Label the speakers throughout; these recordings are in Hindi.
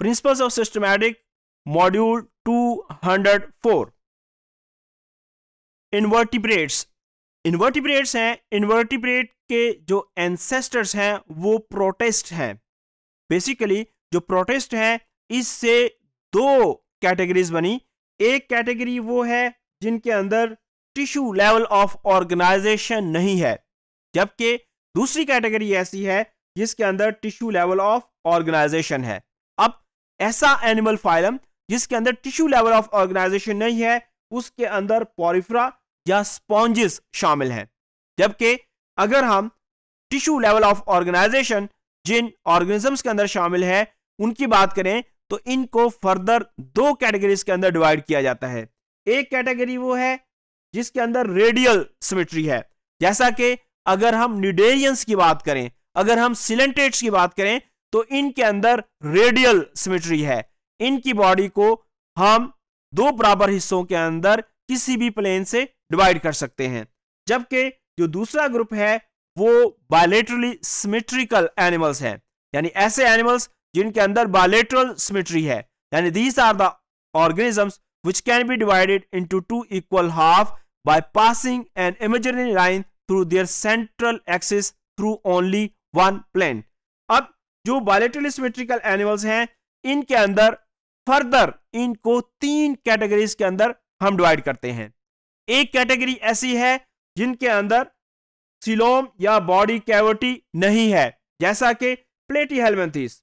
Speaker 1: principles of systematic module four invertebrates invertebrates हैं इन्वर्टिब्रेट के जो एनसेस्टर्स हैं वो प्रोटेस्ट हैं बेसिकली जो प्रोटेस्ट हैं इससे दो कैटेगरीज बनी एक कैटेगरी वो है जिनके अंदर टिश्यू लेवल ऑफ ऑर्गेनाइजेशन नहीं है जबकि दूसरी कैटेगरी ऐसी है जिसके अंदर टिश्यू लेवल ऑफ ऑर्गेनाइजेशन है ऐसा एनिमल फाइलम जिसके अंदर टिश्यू लेवल ऑफ ऑर्गेनाइजेशन नहीं है उसके अंदर पॉरिफ्रा या स्पॉन्जेस शामिल हैं जबकि अगर हम टिश्यू लेवल ऑफ ऑर्गेनाइजेशन जिन ऑर्गेनिजम्स के अंदर शामिल है उनकी बात करें तो इनको फर्दर दो कैटेगरीज के अंदर डिवाइड किया जाता है एक कैटेगरी वो है जिसके अंदर रेडियल सिमेट्री है जैसा कि अगर हम न्यूडेरियंस की बात करें अगर हम सिलेंटेट्स की बात करें तो इनके अंदर रेडियल सिमेट्री है इनकी बॉडी को हम दो बराबर हिस्सों के अंदर किसी भी प्लेन से डिवाइड कर सकते हैं जबकि जो दूसरा ग्रुप है वो बायोलेटरली सिमेट्रिकल एनिमल्स हैं यानी ऐसे एनिमल्स जिनके अंदर बायोलेटरल सिमेट्री है यानी these are the organisms which can be divided into two equal half by passing an imaginary line through their central axis through only one plane जो बायोलेटरल सिमेट्रिकल एनिमल्स हैं इनके अंदर फर्दर इनको तीन कैटेगरीज के अंदर हम डिवाइड करते हैं एक कैटेगरी ऐसी है जिनके अंदर सिलोम या बॉडी कैविटी नहीं है जैसा कि प्लेटी हेलमेंथिस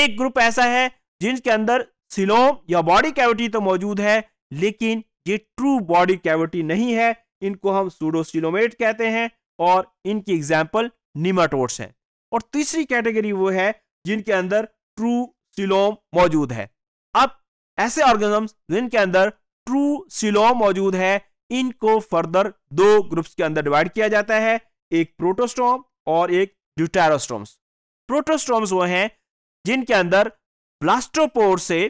Speaker 1: एक ग्रुप ऐसा है जिनके अंदर सिलोम या बॉडी कैविटी तो मौजूद है लेकिन ये ट्रू बॉडी कैविटी नहीं है इनको हम सूडोसिलोमेट कहते हैं और इनकी एग्जाम्पल निमाटोड्स हैं और तीसरी कैटेगरी वो है जिनके अंदर ट्रू सिलोम मौजूद है अब ऐसे ऑर्गेनिज्म जिनके अंदर ट्रू सिलोम मौजूद है इनको फर्दर दो ग्रुप्स के अंदर डिवाइड किया जाता है एक प्रोटोस्टोम और एक ड्यूटेरोस्टोम्स प्रोटोस्टोम्स वो हैं जिनके अंदर ब्लास्टोपोर से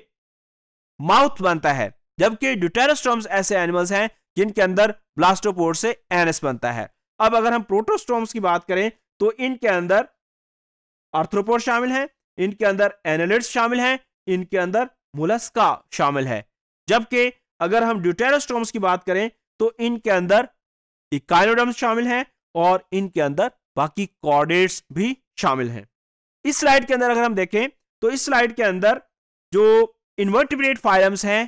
Speaker 1: माउथ बनता है जबकि ड्यूटेरोस्टोम्स ऐसे एनिमल्स हैं जिनके अंदर ब्लास्टोपोर से एनस बनता है अब अगर हम प्रोटोस्टोम्स की बात करें तो इनके अंदर आर्थ्रोपोड शामिल हैं इनके अंदर एनालिड्स शामिल हैं इनके अंदर मुलस्का शामिल है जबकि अगर हम ड्यूटेरोस्टोम्स की बात करें तो इनके अंदर इकाइनोडम्स शामिल हैं और इनके अंदर बाकी कॉर्डेट्स भी शामिल हैं इस स्लाइड के अंदर अगर हम देखें तो इस स्लाइड के अंदर जो इन्वर्टिब्रेट फाइलम्स हैं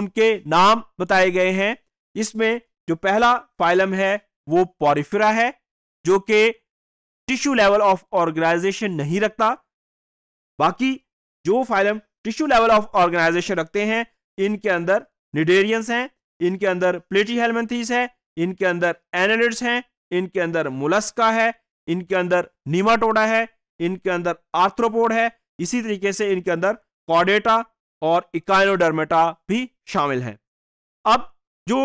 Speaker 1: उनके नाम बताए गए हैं इसमें जो पहला फाइलम है वो पॉरिफिरा है जो कि टिश्यू लेवल ऑफ ऑर्गेनाइजेशन नहीं रखता बाकी जो phylum tissue level of organisation रखते हैं इनके अंदर निडेरियंस हैं इनके अंदर प्लेटी हेलमेंथीस हैं इनके अंदर एनलिड्स हैं इनके अंदर मुलस्का है इनके अंदर नीमाटोडा है इनके अंदर आर्थ्रोपोड है इसी तरीके से इनके अंदर कॉडेटा और इकाइनोडर्मेटा भी शामिल हैं अब जो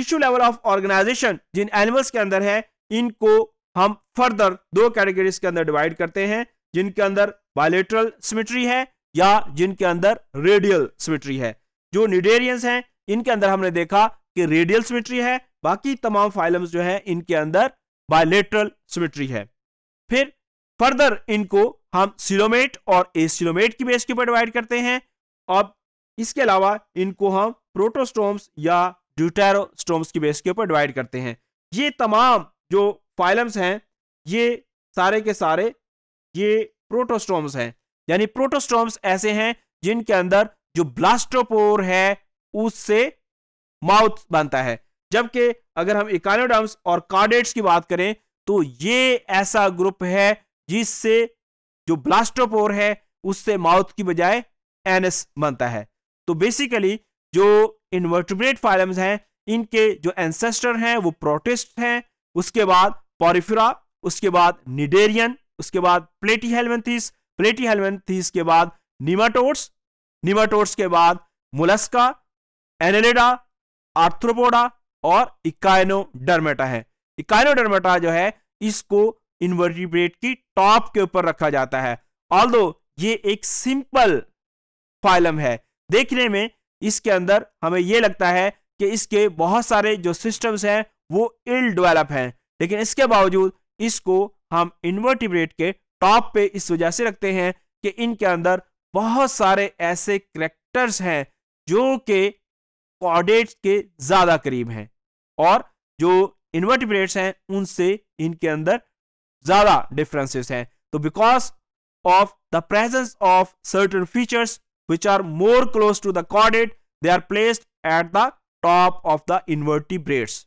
Speaker 1: टिश्यू लेवल ऑफ ऑर्गेनाइजेशन जिन एनिमल्स के अंदर है इनको हम फर्दर दो कैटेगरीज के अंदर डिवाइड करते हैं जिनके अंदर बायोलेट्रल सिमिट्री है या जिनके अंदर रेडियल सिमिट्री है जो निडेरियंस हैं इनके अंदर हमने देखा कि रेडियल सिमिट्री है बाकी तमाम फाइलम्स जो है इनके अंदर बायोलेट्रल सिमिट्री है फिर फर्दर इनको हम सिलोमेट और एसिलोमेट की बेस के ऊपर डिवाइड करते हैं अब इसके अलावा इनको हम प्रोटोस्टोम्स या ड्यूटेरोस्टोम्स की बेस के ऊपर डिवाइड करते हैं ये तमाम जो फाइलम्स हैं ये सारे के सारे ये प्रोटोस्टोम्स हैं यानी प्रोटोस्टोम्स ऐसे हैं जिनके अंदर जो ब्लास्टोपोर है उससे माउथ बनता है जबकि अगर हम इकानोडम्स और कार्डेट्स की बात करें तो ये ऐसा ग्रुप है जिससे जो ब्लास्टोपोर है उससे माउथ की बजाय एनस बनता है तो बेसिकली जो इनवर्टिब्रेट फाइलम्स हैं इनके जो एंसेस्टर हैं वो प्रोटेस्ट हैं उसके बाद पॉरिफ्यूरा उसके बाद निडेरियन उसके बाद प्लेटी हेलमेंथिस प्लेटी हेलमेंथिस के बाद निमाटोड्स निमाटोड्स के बाद मुलस्का एनेलेडा आर्थ्रोपोडा और इकाइनोडर्मेटा है इकाइनोडर्मेटा जो है इसको इन्वर्टिब्रेट की टॉप के ऊपर रखा जाता है ऑल ये एक सिंपल फाइलम है देखने में इसके अंदर हमें यह लगता है कि इसके बहुत सारे जो सिस्टम्स हैं वो इल डेवलप हैं लेकिन इसके बावजूद इसको हम इन्वर्टिब्रेट के टॉप पे इस वजह से रखते हैं कि इनके अंदर बहुत सारे ऐसे करेक्टर्स हैं जो के कॉर्डेट के ज़्यादा करीब हैं और जो इन्वर्टिब्रेट्स हैं उनसे इनके अंदर ज़्यादा डिफरेंसेस हैं तो because of the presence of certain features which are more close to the chordate they are placed at the top of the invertebrates